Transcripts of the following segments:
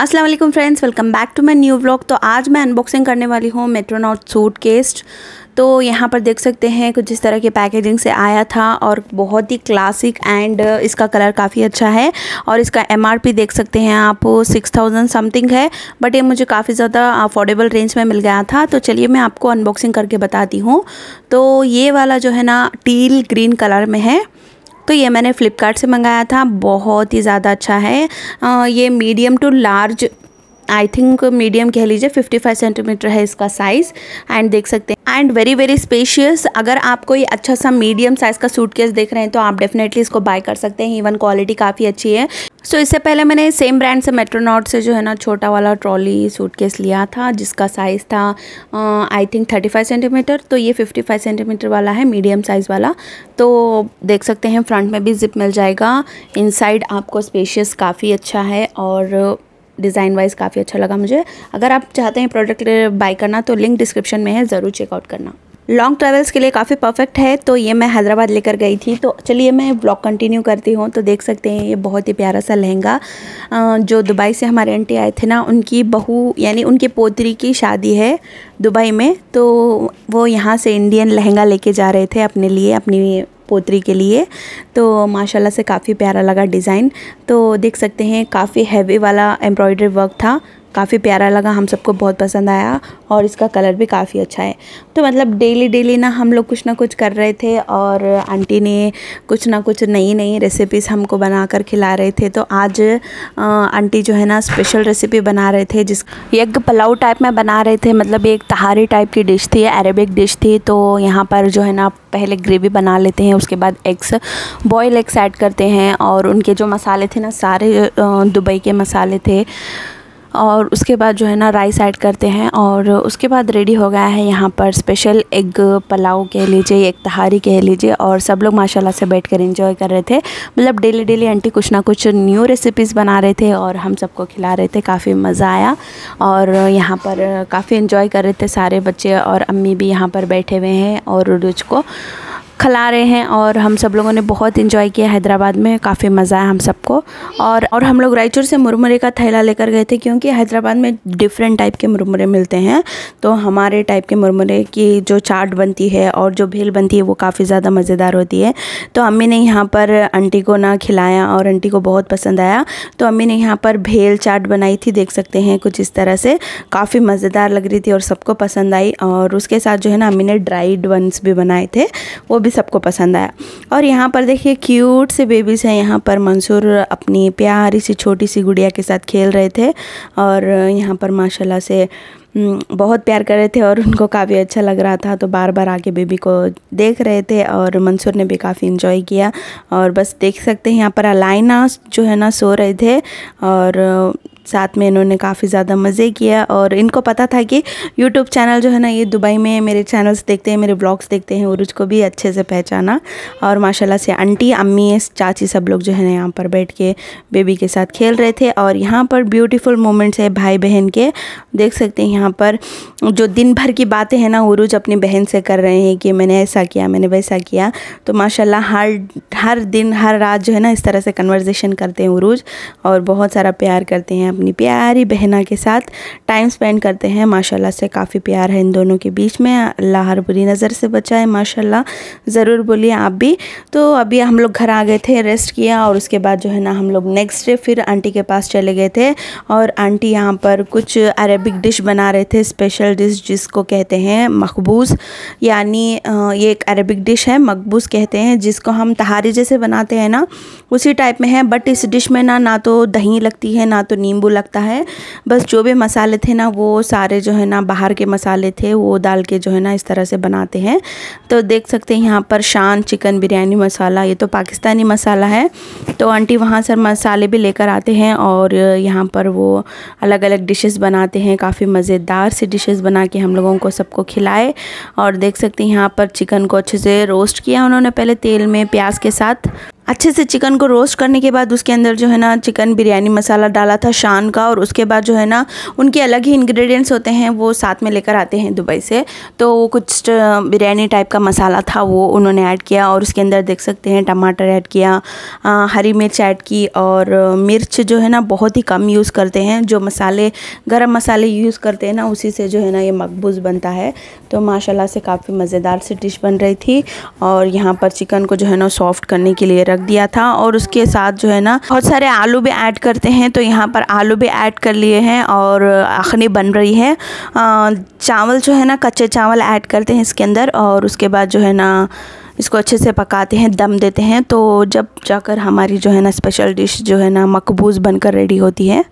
Aslam friends welcome back to my new vlog तो आज मैं अनबॉक्सिंग करने वाली हूँ मेट्रोनॉट सूट केस्ट तो यहाँ पर देख सकते हैं कुछ इस तरह के पैकेजिंग से आया था और बहुत ही क्लासिक एंड uh, इसका कलर काफ़ी अच्छा है और इसका एमआरपी देख सकते हैं आप सिक्स थाउजेंड समथिंग है बट ये मुझे काफ़ी ज़्यादा अफोर्डेबल रेंज में मिल गया था तो चलिए मैं आपको अनबॉक्सिंग करके बताती हूँ तो ये वाला जो है ना टील ग्रीन कलर में है तो ये मैंने फ़्लिपकार्ट से मंगाया था बहुत ही ज़्यादा अच्छा है आ, ये medium to large I think medium कह लीजिए 55 सेंटीमीटर है इसका साइज़ एंड देख सकते हैं एंड वेरी वेरी स्पेशियस अगर आप कोई अच्छा सा मीडियम साइज़ का सूटकेस देख रहे हैं तो आप डेफिनेटली इसको बाय कर सकते हैं इवन क्वालिटी काफ़ी अच्छी है सो so, इससे पहले मैंने सेम ब्रांड से मेट्रोनॉट से जो है ना छोटा वाला ट्रॉली सूटकेस लिया था जिसका साइज़ था आई थिंक 35 सेंटीमीटर तो ये 55 सेंटीमीटर वाला है मीडियम साइज़ वाला तो देख सकते हैं फ्रंट में भी जिप मिल जाएगा इनसाइड आपको स्पेशियस काफ़ी अच्छा है और डिज़ाइन वाइज काफ़ी अच्छा लगा मुझे अगर आप चाहते हैं प्रोडक्ट बाई करना तो लिंक डिस्क्रिप्शन में है ज़रूर चेकआउट करना लॉन्ग ट्रैवल्स के लिए काफ़ी परफेक्ट है तो ये मैं हैदराबाद लेकर गई थी तो चलिए मैं ब्लॉग कंटिन्यू करती हूँ तो देख सकते हैं ये बहुत ही प्यारा सा लहंगा जो दुबई से हमारे आंटी आए थे ना उनकी बहू यानी उनके पोत्री की शादी है दुबई में तो वो यहाँ से इंडियन लहंगा लेके जा रहे थे अपने लिए अपनी पोत्री के लिए तो माशाला से काफ़ी प्यारा लगा डिज़ाइन तो देख सकते हैं काफ़ी हैवी वाला एम्ब्रॉयडरी वर्क था काफ़ी प्यारा लगा हम सबको बहुत पसंद आया और इसका कलर भी काफ़ी अच्छा है तो मतलब डेली डेली ना हम लोग कुछ ना कुछ कर रहे थे और आंटी ने कुछ ना कुछ नई नई रेसिपीज़ हमको बना कर खिला रहे थे तो आज आंटी जो है ना स्पेशल रेसिपी बना रहे थे जिस एग पलाव टाइप में बना रहे थे मतलब एक तहारी टाइप की डिश थी अरेबिक डिश थी तो यहाँ पर जो है ना पहले ग्रेवी बना लेते हैं उसके बाद एग्स बॉयल एग्स ऐड करते हैं और उनके जो मसाले थे ना सारे दुबई के मसाले थे और उसके बाद जो है ना राइस ऐड करते हैं और उसके बाद रेडी हो गया है यहाँ पर स्पेशल एग पुलाव कह लीजिए एक तहारी कह लीजिए और सब लोग माशाल्लाह से बैठ कर इंजॉय कर रहे थे मतलब डेली डेली आंटी कुछ ना कुछ न्यू रेसिपीज़ बना रहे थे और हम सबको खिला रहे थे काफ़ी मज़ा आया और यहाँ पर काफ़ी इन्जॉय कर रहे थे सारे बच्चे और अम्मी भी यहाँ पर बैठे हुए हैं और रुज को खिला रहे हैं और हम सब लोगों ने बहुत इन्जॉय किया हैदराबाद में काफ़ी मज़ा आया हम सबको और और हम लोग रायचूर से मुरमुरे का थैला लेकर गए थे क्योंकि हैदराबाद में डिफरेंट टाइप के मुरमुरे मिलते हैं तो हमारे टाइप के मुरमुरे की जो चाट बनती है और जो भील बनती है वो काफ़ी ज़्यादा मज़ेदार होती है तो अम्मी ने यहाँ पर अंटी को ना खिलाया और अंटी को बहुत पसंद आया तो अम्मी ने यहाँ पर भील चाट बनाई थी देख सकते हैं कुछ इस तरह से काफ़ी मज़ेदार लग रही थी और सबको पसंद आई और उसके साथ जो है ना अम्मी ने ड्राइड वंस भी बनाए थे वो भी सबको पसंद आया और यहाँ पर देखिए क्यूट से बेबीज़ हैं यहाँ पर मंसूर अपनी प्यारी सी छोटी सी गुड़िया के साथ खेल रहे थे और यहाँ पर माशाल्लाह से बहुत प्यार कर रहे थे और उनको काफ़ी अच्छा लग रहा था तो बार बार आके बेबी को देख रहे थे और मंसूर ने भी काफ़ी इन्जॉय किया और बस देख सकते हैं यहाँ पर अलाइना जो है ना सो रहे थे और साथ में इन्होंने काफ़ी ज़्यादा मज़े किया और इनको पता था कि यूट्यूब चैनल जो है ना ये दुबई में मेरे चैनल्स देखते हैं मेरे ब्लॉग्स देखते हैं उर्ज को भी अच्छे से पहचाना और माशाल्लाह से आंटी अम्मी चाची सब लोग जो है ना यहाँ पर बैठ के बेबी के साथ खेल रहे थे और यहाँ पर ब्यूटीफुल मोमेंट्स है भाई बहन के देख सकते हैं यहाँ पर जो दिन भर की बातें हैं ना उर्ज अपनी बहन से कर रहे हैं कि मैंने ऐसा किया मैंने वैसा किया तो माशाला हर हर दिन हर रात जो है ना इस तरह से कन्वर्जेशन करते हैं उर्ज और बहुत सारा प्यार करते हैं अपनी प्यारी बहना के साथ टाइम स्पेंड करते हैं माशाल्लाह से काफ़ी प्यार है इन दोनों के बीच में अल्लाह हर बुरी नज़र से बचाए माशाल्लाह ज़रूर बोलिए आप भी तो अभी हम लोग घर आ गए थे रेस्ट किया और उसके बाद जो है ना हम लोग नेक्स्ट डे फिर आंटी के पास चले गए थे और आंटी यहाँ पर कुछ अरेबिक डिश बना रहे थे स्पेशल डिश जिसको कहते हैं मकबूज़ यानी ये एक अरेबिक डिश है मकबूज़ कहते हैं जिसको हम तहारी जैसे बनाते हैं ना उसी टाइप में है बट इस डिश में ना ना तो दही लगती है ना तो नींबू नींबू लगता है बस जो भी मसाले थे ना वो सारे जो है ना बाहर के मसाले थे वो डाल के जो है ना इस तरह से बनाते हैं तो देख सकते हैं यहाँ पर शान चिकन बिरयानी मसाला ये तो पाकिस्तानी मसाला है तो आंटी वहाँ से मसाले भी लेकर आते हैं और यहाँ पर वो अलग अलग डिशेस बनाते हैं काफ़ी मज़ेदार सी डिशेस बना के हम लोगों को सबको खिलाए और देख सकते हैं यहाँ पर चिकन को अच्छे से रोस्ट किया उन्होंने पहले तेल में प्याज के साथ अच्छे से चिकन को रोस्ट करने के बाद उसके अंदर जो है ना चिकन बिरयानी मसाला डाला था शान का और उसके बाद जो है ना उनके अलग ही इंग्रेडिएंट्स होते हैं वो साथ में लेकर आते हैं दुबई से तो वो कुछ बिरयानी टाइप का मसाला था वो उन्होंने ऐड किया और उसके अंदर देख सकते हैं टमाटर ऐड किया आ, हरी मिर्च ऐड की और मिर्च जो है ना बहुत ही कम यूज़ करते हैं जो मसाले गर्म मसाले यूज़ करते हैं ना उसी से जो है ना ये मकबूज़ बनता है तो माशाला से काफ़ी मज़ेदार सी डिश बन रही थी और यहाँ पर चिकन को जो है ना सॉफ्ट करने के लिए रख दिया था और उसके साथ जो है ना बहुत सारे आलू भी ऐड करते हैं तो यहाँ पर आलू भी ऐड कर लिए हैं और अखनी बन रही है चावल जो है ना कच्चे चावल ऐड करते हैं इसके अंदर और उसके बाद जो है ना इसको अच्छे से पकाते हैं दम देते हैं तो जब जाकर हमारी जो है ना स्पेशल डिश जो है ना मकबूज़ बनकर रेडी होती है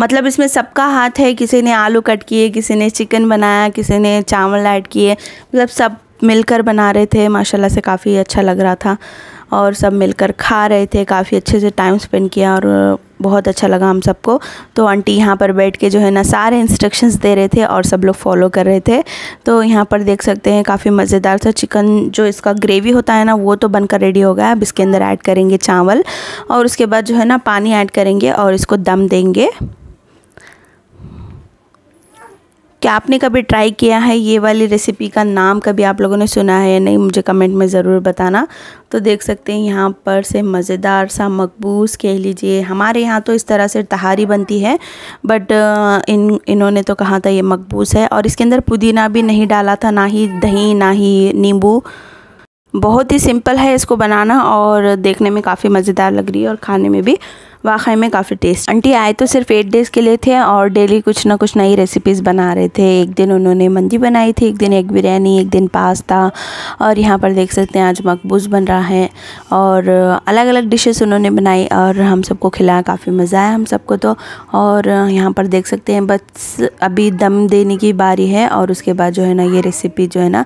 मतलब इसमें सबका हाथ है किसी ने आलू कट किए किसी ने चिकन बनाया किसी ने चावल ऐड किए मतलब सब मिलकर बना रहे थे माशाल्लाह से काफ़ी अच्छा लग रहा था और सब मिलकर खा रहे थे काफ़ी अच्छे से टाइम स्पेंड किया और बहुत अच्छा लगा हम सबको तो आंटी यहाँ पर बैठ के जो है ना सारे इंस्ट्रक्शंस दे रहे थे और सब लोग फॉलो कर रहे थे तो यहाँ पर देख सकते हैं काफ़ी मज़ेदार सा चिकन जो इसका ग्रेवी होता है ना वो तो बनकर रेडी हो गया अब इसके अंदर ऐड करेंगे चावल और उसके बाद जो है ना पानी ऐड करेंगे और इसको दम देंगे क्या आपने कभी ट्राई किया है ये वाली रेसिपी का नाम कभी आप लोगों ने सुना है या नहीं मुझे कमेंट में ज़रूर बताना तो देख सकते हैं यहाँ पर से मज़ेदार सा मकबूस कह लीजिए हमारे यहाँ तो इस तरह से तहारी बनती है बट इन इन्होंने तो कहा था ये मकबूस है और इसके अंदर पुदीना भी नहीं डाला था ना ही दही ना ही नींबू बहुत ही सिंपल है इसको बनाना और देखने में काफ़ी मज़ेदार लग रही है और खाने में भी वाकई में काफ़ी टेस्ट आंटी आए तो सिर्फ एट डेज़ के लिए थे और डेली कुछ ना कुछ नई रेसिपीज़ बना रहे थे एक दिन उन्होंने मंदी बनाई थी एक दिन एग बिरयानी एक दिन पास्ता और यहाँ पर देख सकते हैं आज मकबूज बन रहा है और अलग अलग डिशेस उन्होंने बनाई और हम सबको खिलाया काफ़ी मज़ा आया हम सबको तो और यहाँ पर देख सकते हैं बस अभी दम देने की बारी है और उसके बाद जो है ना ये रेसिपी जो है ना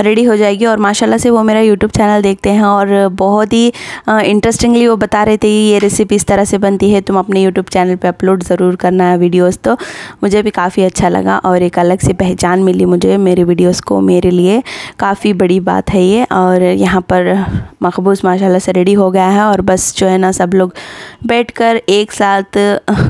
रेडी हो जाएगी और माशाला से वो मेरा यूट्यूब चैनल देखते हैं और बहुत ही इंटरेस्टिंगली वो बता रहे थे ये रेसिपी इस तरह से बनती है तुम अपने यूट्यूब चैनल पर अपलोड ज़रूर करना है वीडियोज़ तो मुझे भी काफ़ी अच्छा लगा और एक अलग से पहचान मिली मुझे मेरे वीडियोज़ को मेरे लिए काफ़ी बड़ी बात है ये और यहाँ पर मकबूज़ माशाला से रेडी हो गया है और बस जो है ना सब लोग कर एक साथ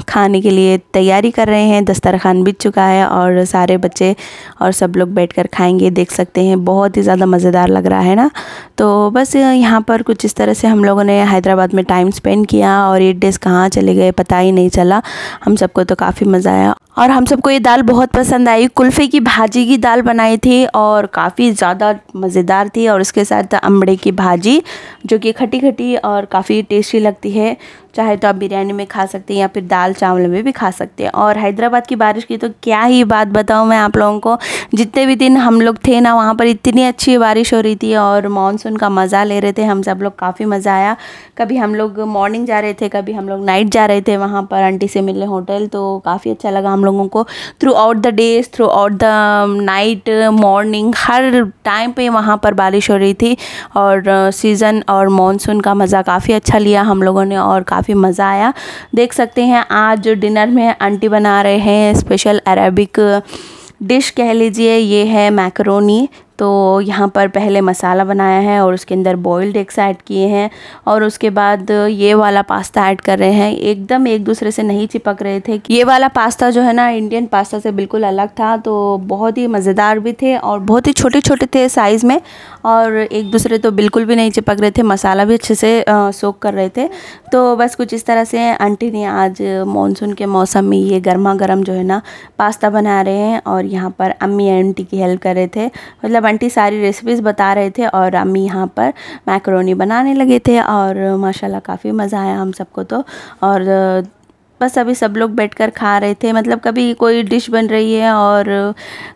खाने के लिए तैयारी कर रहे हैं दस्तरखान बिछ चुका है और सारे बच्चे और सब लोग बैठकर खाएंगे देख सकते हैं बहुत ही ज़्यादा मज़ेदार लग रहा है ना तो बस यहाँ पर कुछ इस तरह से हम लोगों ने हैदराबाद में टाइम स्पेंड किया और एट डेज़ कहाँ चले गए पता ही नहीं चला हम सबको तो काफ़ी मज़ा आया और हम सबको ये दाल बहुत पसंद आई कुल्फ़े की भाजी की दाल बनाई थी और काफ़ी ज़्यादा मज़ेदार थी और उसके साथ अमड़े की भाजी जो कि खटी खटी और काफ़ी टेस्टी लगती है चाहे तो आप बिरयानी में खा सकते हैं या फिर दाल चावल में भी खा सकते हैं और हैदराबाद की बारिश की तो क्या ही बात बताऊँ मैं आप लोगों को जितने भी दिन हम लोग थे ना वहाँ पर इतनी अच्छी बारिश हो रही थी और मानसून का मज़ा ले रहे थे हम सब लोग काफ़ी मज़ा आया कभी हम लोग मॉर्निंग जा रहे थे कभी हम लोग नाइट जा रहे थे वहाँ पर आंटी से मिलने होटल तो काफ़ी अच्छा लगा हम लोगों को throughout the days throughout the night morning हर टाइम पे वहाँ पर बारिश हो रही थी और सीज़न और मानसून का मज़ा काफ़ी अच्छा लिया हम लोगों ने और काफ़ी काफ़ी मज़ा आया देख सकते हैं आज डिनर में आंटी बना रहे हैं स्पेशल अरेबिक डिश कह लीजिए ये है मैकरोनी तो यहाँ पर पहले मसाला बनाया है और उसके अंदर बॉइल्ड एग्स ऐड किए हैं और उसके बाद ये वाला पास्ता ऐड कर रहे हैं एकदम एक दूसरे से नहीं चिपक रहे थे ये वाला पास्ता जो है ना इंडियन पास्ता से बिल्कुल अलग था तो बहुत ही मज़ेदार भी थे और बहुत ही छोटे छोटे थे साइज़ में और एक दूसरे तो बिल्कुल भी नहीं चिपक रहे थे मसाला भी अच्छे से सोख कर रहे थे तो बस कुछ इस तरह से आंटी ने आज मानसून के मौसम में ये गर्मा गर्म जो है ना पास्ता बना रहे हैं और यहाँ पर अम्मी आंटी की हेल्प कर रहे थे मतलब अब आंटी सारी रेसिपीज़ बता रहे थे और अम्मी यहाँ पर मैक्रोनी बनाने लगे थे और माशाल्लाह काफ़ी मज़ा आया हम सबको तो और बस अभी सब लोग बैठकर खा रहे थे मतलब कभी कोई डिश बन रही है और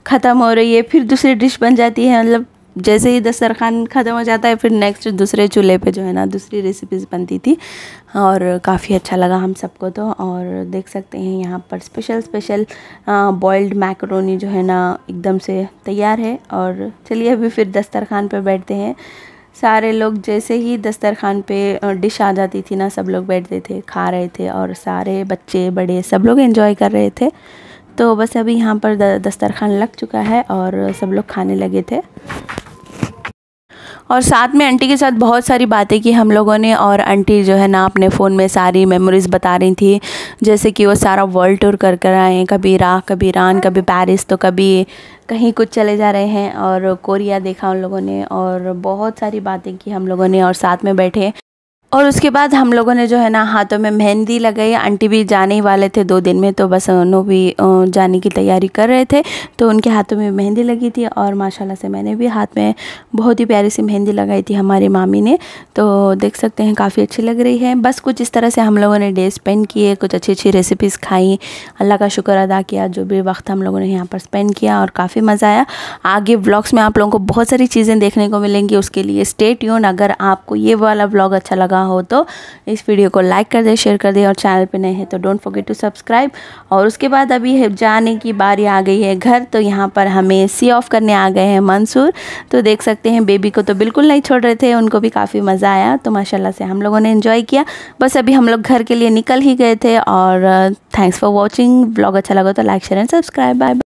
ख़त्म हो रही है फिर दूसरी डिश बन जाती है मतलब जैसे ही दस्तरखान ख़त्म हो जाता है फिर नेक्स्ट दूसरे चूल्हे पे जो है ना दूसरी रेसिपीज़ बनती थी और काफ़ी अच्छा लगा हम सबको तो और देख सकते हैं यहाँ पर स्पेशल स्पेशल बॉइल्ड मैक्रोनी जो है ना एकदम से तैयार है और चलिए अभी फिर दस्तरखान पर बैठते हैं सारे लोग जैसे ही दस्तरखान पे डिश आ जाती थी ना सब लोग बैठते थे खा रहे थे और सारे बच्चे बड़े सब लोग एंजॉय कर रहे थे तो बस अभी यहाँ पर दस्तरखान लग चुका है और सब लोग खाने लगे थे और साथ में आंटी के साथ बहुत सारी बातें की हम लोगों ने और आंटी जो है ना अपने फ़ोन में सारी मेमोरीज़ बता रही थी जैसे कि वो सारा वर्ल्ड टूर कर कर आए हैं कभी इराक कभी ईरान कभी पेरिस तो कभी कहीं कुछ चले जा रहे हैं और कोरिया देखा उन लोगों ने और बहुत सारी बातें की हम लोगों ने और साथ में बैठे और उसके बाद हम लोगों ने जो है ना हाथों में मेहंदी लगाई आंटी भी जाने ही वाले थे दो दिन में तो बस उन्होंने भी जाने की तैयारी कर रहे थे तो उनके हाथों में मेहंदी लगी थी और माशाल्लाह से मैंने भी हाथ में बहुत ही प्यारी सी मेहंदी लगाई थी हमारी मामी ने तो देख सकते हैं काफ़ी अच्छी लग रही है बस कुछ इस तरह से हम लोगों ने डे स्पेंड किए कुछ अच्छी अच्छी रेसिपीज़ खाई अल्लाह का शुक्र अदा किया जो भी वक्त हम लोगों ने यहाँ पर स्पेंड किया और काफ़ी मज़ा आया आगे ब्लॉग्स में आप लोगों को बहुत सारी चीज़ें देखने को मिलेंगी उसके लिए स्टेट यून अगर आपको ये वाला ब्लॉग अच्छा लगा लगा हो तो इस वीडियो को लाइक कर दे शेयर कर दे और चैनल पे नए हैं तो डोंट फॉरगेट टू सब्सक्राइब और उसके बाद अभी जाने की बारी आ गई है घर तो यहाँ पर हमें सी ऑफ करने आ गए हैं मंसूर तो देख सकते हैं बेबी को तो बिल्कुल नहीं छोड़ रहे थे उनको भी काफ़ी मज़ा आया तो माशाला से हम लोगों ने इन्जॉय किया बस अभी हम लोग घर के लिए निकल ही गए थे और थैंक्स फॉर वॉचिंग ब्लॉग अच्छा लगा तो like share and subscribe bye